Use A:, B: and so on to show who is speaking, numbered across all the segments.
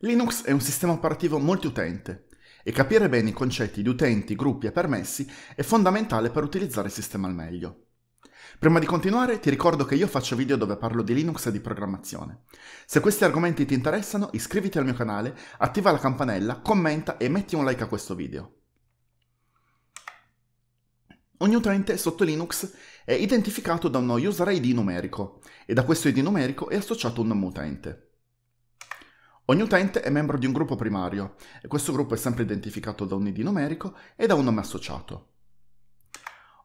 A: Linux è un sistema operativo multiutente e capire bene i concetti di utenti, gruppi e permessi è fondamentale per utilizzare il sistema al meglio. Prima di continuare ti ricordo che io faccio video dove parlo di Linux e di programmazione. Se questi argomenti ti interessano iscriviti al mio canale, attiva la campanella, commenta e metti un like a questo video. Ogni utente sotto Linux è identificato da uno user ID numerico e da questo ID numerico è associato un nome utente. Ogni utente è membro di un gruppo primario e questo gruppo è sempre identificato da un ID numerico e da un nome associato.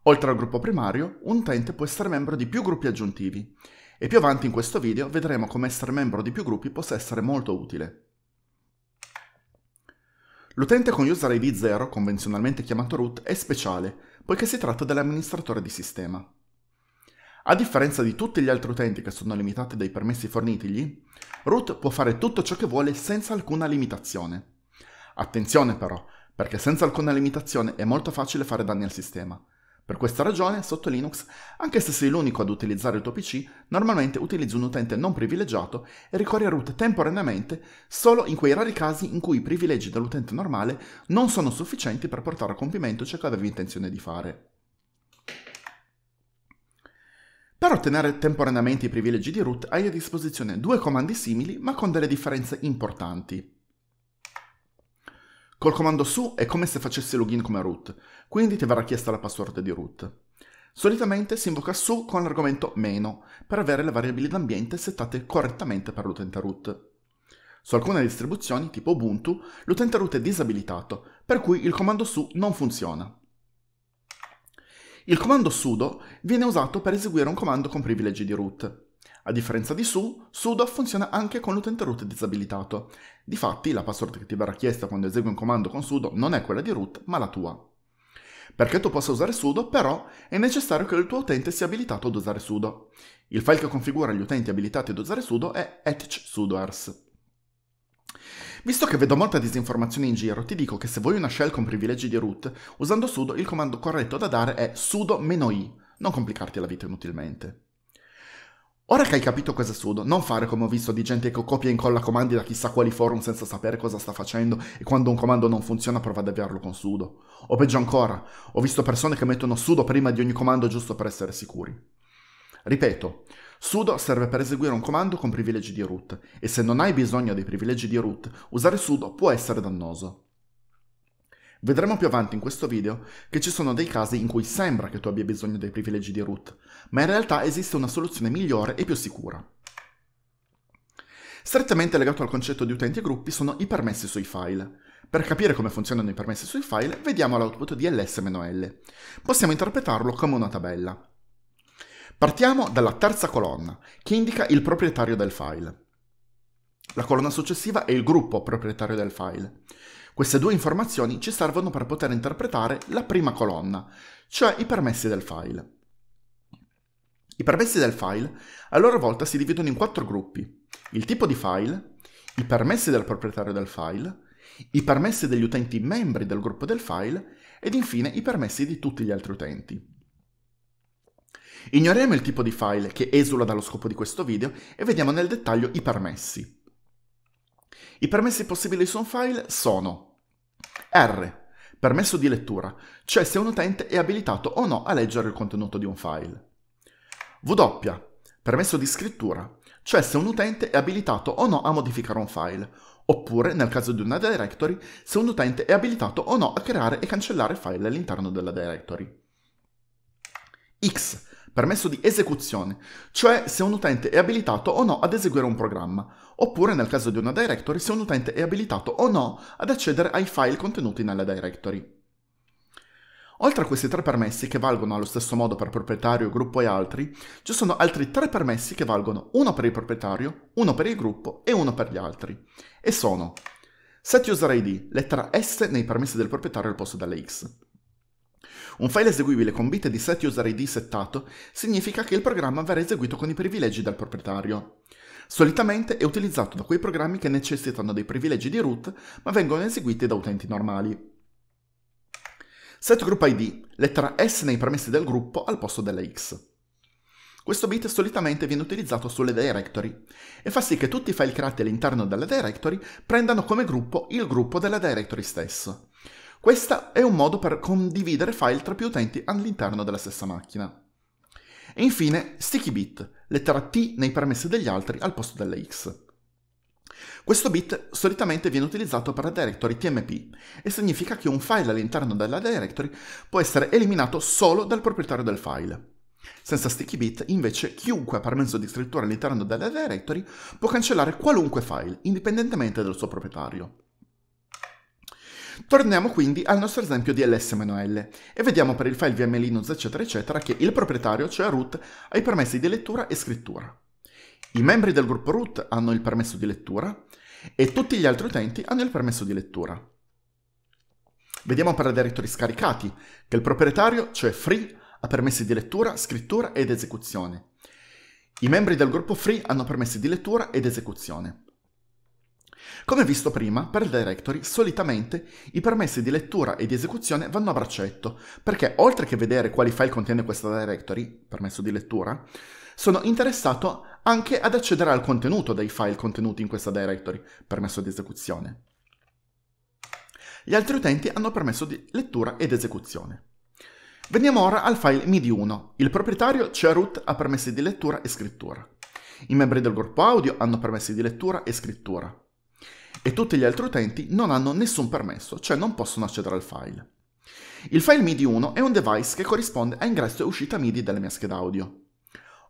A: Oltre al gruppo primario, un utente può essere membro di più gruppi aggiuntivi e più avanti in questo video vedremo come essere membro di più gruppi possa essere molto utile. L'utente con user ID 0, convenzionalmente chiamato root, è speciale, poiché si tratta dell'amministratore di sistema. A differenza di tutti gli altri utenti che sono limitati dai permessi fornitigli, Root può fare tutto ciò che vuole senza alcuna limitazione. Attenzione però, perché senza alcuna limitazione è molto facile fare danni al sistema. Per questa ragione, sotto Linux, anche se sei l'unico ad utilizzare il tuo PC, normalmente utilizzi un utente non privilegiato e ricorri a root temporaneamente solo in quei rari casi in cui i privilegi dell'utente normale non sono sufficienti per portare a compimento ciò che avevi intenzione di fare. Per ottenere temporaneamente i privilegi di root hai a disposizione due comandi simili ma con delle differenze importanti. Col comando su è come se facessi login come root, quindi ti verrà chiesta la password di root. Solitamente si invoca su con l'argomento meno per avere le variabili d'ambiente settate correttamente per l'utente root. Su alcune distribuzioni, tipo Ubuntu, l'utente root è disabilitato, per cui il comando su non funziona. Il comando sudo viene usato per eseguire un comando con privilegi di root. A differenza di su, sudo funziona anche con l'utente root disabilitato. Difatti, la password che ti verrà chiesta quando esegui un comando con sudo non è quella di root, ma la tua. Perché tu possa usare sudo, però, è necessario che il tuo utente sia abilitato ad usare sudo. Il file che configura gli utenti abilitati ad usare sudo è etchsudoers. Visto che vedo molta disinformazione in giro, ti dico che se vuoi una shell con privilegi di root, usando sudo il comando corretto da dare è sudo-i, non complicarti la vita inutilmente. Ora che hai capito cosa è sudo, non fare come ho visto di gente che copia e incolla comandi da chissà quali forum senza sapere cosa sta facendo e quando un comando non funziona prova ad avviarlo con sudo. O peggio ancora, ho visto persone che mettono sudo prima di ogni comando giusto per essere sicuri. Ripeto, sudo serve per eseguire un comando con privilegi di root e se non hai bisogno dei privilegi di root, usare sudo può essere dannoso. Vedremo più avanti in questo video che ci sono dei casi in cui sembra che tu abbia bisogno dei privilegi di root, ma in realtà esiste una soluzione migliore e più sicura. Strettamente legato al concetto di utenti e gruppi sono i permessi sui file. Per capire come funzionano i permessi sui file, vediamo l'output di ls-l. Possiamo interpretarlo come una tabella. Partiamo dalla terza colonna, che indica il proprietario del file. La colonna successiva è il gruppo proprietario del file. Queste due informazioni ci servono per poter interpretare la prima colonna, cioè i permessi del file. I permessi del file a loro volta si dividono in quattro gruppi. Il tipo di file, i permessi del proprietario del file, i permessi degli utenti membri del gruppo del file ed infine i permessi di tutti gli altri utenti. Ignoriamo il tipo di file che esula dallo scopo di questo video e vediamo nel dettaglio i permessi. I permessi possibili su un file sono R, permesso di lettura, cioè se un utente è abilitato o no a leggere il contenuto di un file. W, permesso di scrittura, cioè se un utente è abilitato o no a modificare un file, oppure, nel caso di una directory, se un utente è abilitato o no a creare e cancellare file all'interno della directory. X, permesso di esecuzione, cioè se un utente è abilitato o no ad eseguire un programma, oppure nel caso di una directory se un utente è abilitato o no ad accedere ai file contenuti nella directory. Oltre a questi tre permessi che valgono allo stesso modo per proprietario, gruppo e altri, ci sono altri tre permessi che valgono uno per il proprietario, uno per il gruppo e uno per gli altri. E sono set user ID, lettera S nei permessi del proprietario al posto della X, un file eseguibile con bit di set user ID settato significa che il programma verrà eseguito con i privilegi del proprietario. Solitamente è utilizzato da quei programmi che necessitano dei privilegi di root ma vengono eseguiti da utenti normali. Set group ID, lettera S nei premessi del gruppo al posto della X. Questo bit solitamente viene utilizzato sulle directory e fa sì che tutti i file creati all'interno della directory prendano come gruppo il gruppo della directory stesso. Questo è un modo per condividere file tra più utenti all'interno della stessa macchina. E infine sticky bit, lettera T nei permessi degli altri al posto della X. Questo bit solitamente viene utilizzato per la directory TMP e significa che un file all'interno della directory può essere eliminato solo dal proprietario del file. Senza sticky bit, invece, chiunque ha permesso di scrittura all'interno della directory può cancellare qualunque file, indipendentemente dal suo proprietario. Torniamo quindi al nostro esempio di ls LSMNOL e vediamo per il file VM Linux eccetera eccetera che il proprietario, cioè root, ha i permessi di lettura e scrittura. I membri del gruppo root hanno il permesso di lettura e tutti gli altri utenti hanno il permesso di lettura. Vediamo per directory scaricati che il proprietario, cioè free, ha permessi di lettura, scrittura ed esecuzione. I membri del gruppo free hanno permessi di lettura ed esecuzione. Come visto prima, per il directory solitamente i permessi di lettura e di esecuzione vanno a braccetto, perché oltre che vedere quali file contiene questa directory, permesso di lettura, sono interessato anche ad accedere al contenuto dei file contenuti in questa directory, permesso di esecuzione. Gli altri utenti hanno permesso di lettura ed esecuzione. Veniamo ora al file MIDI1. Il proprietario, cioè ha permessi di lettura e scrittura. I membri del gruppo audio hanno permessi di lettura e scrittura e tutti gli altri utenti non hanno nessun permesso, cioè non possono accedere al file. Il file MIDI 1 è un device che corrisponde a ingresso e uscita MIDI della mia scheda audio.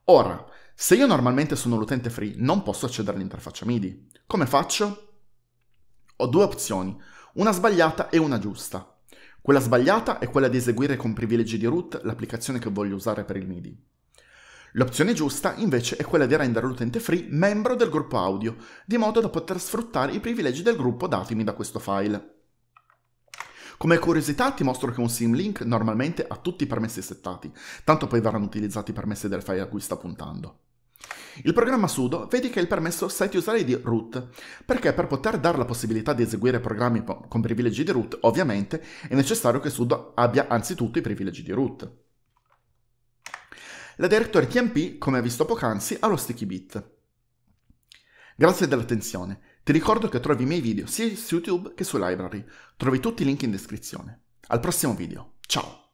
A: Ora, se io normalmente sono l'utente free, non posso accedere all'interfaccia MIDI. Come faccio? Ho due opzioni, una sbagliata e una giusta. Quella sbagliata è quella di eseguire con privilegi di root l'applicazione che voglio usare per il MIDI. L'opzione giusta invece è quella di rendere l'utente free membro del gruppo audio, di modo da poter sfruttare i privilegi del gruppo datimi da questo file. Come curiosità ti mostro che un simlink normalmente ha tutti i permessi settati, tanto poi verranno utilizzati i permessi del file a cui sta puntando. Il programma sudo vedi che ha il permesso set root, perché per poter dare la possibilità di eseguire programmi con privilegi di root, ovviamente è necessario che sudo abbia anzitutto i privilegi di root. La Directory TMP, come ha visto poc'anzi, ha lo sticky bit. Grazie dell'attenzione. Ti ricordo che trovi i miei video sia su YouTube che su Library. Trovi tutti i link in descrizione. Al prossimo video. Ciao!